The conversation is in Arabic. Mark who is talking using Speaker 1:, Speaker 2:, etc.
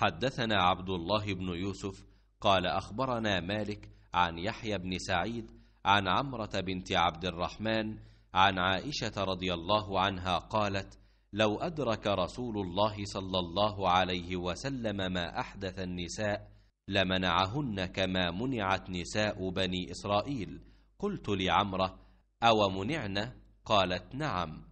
Speaker 1: حدثنا عبد الله بن يوسف قال اخبرنا مالك عن يحيى بن سعيد عن عمره بنت عبد الرحمن عن عائشه رضي الله عنها قالت لو ادرك رسول الله صلى الله عليه وسلم ما احدث النساء لمنعهن كما منعت نساء بني اسرائيل قلت لعمره او منعنا قالت نعم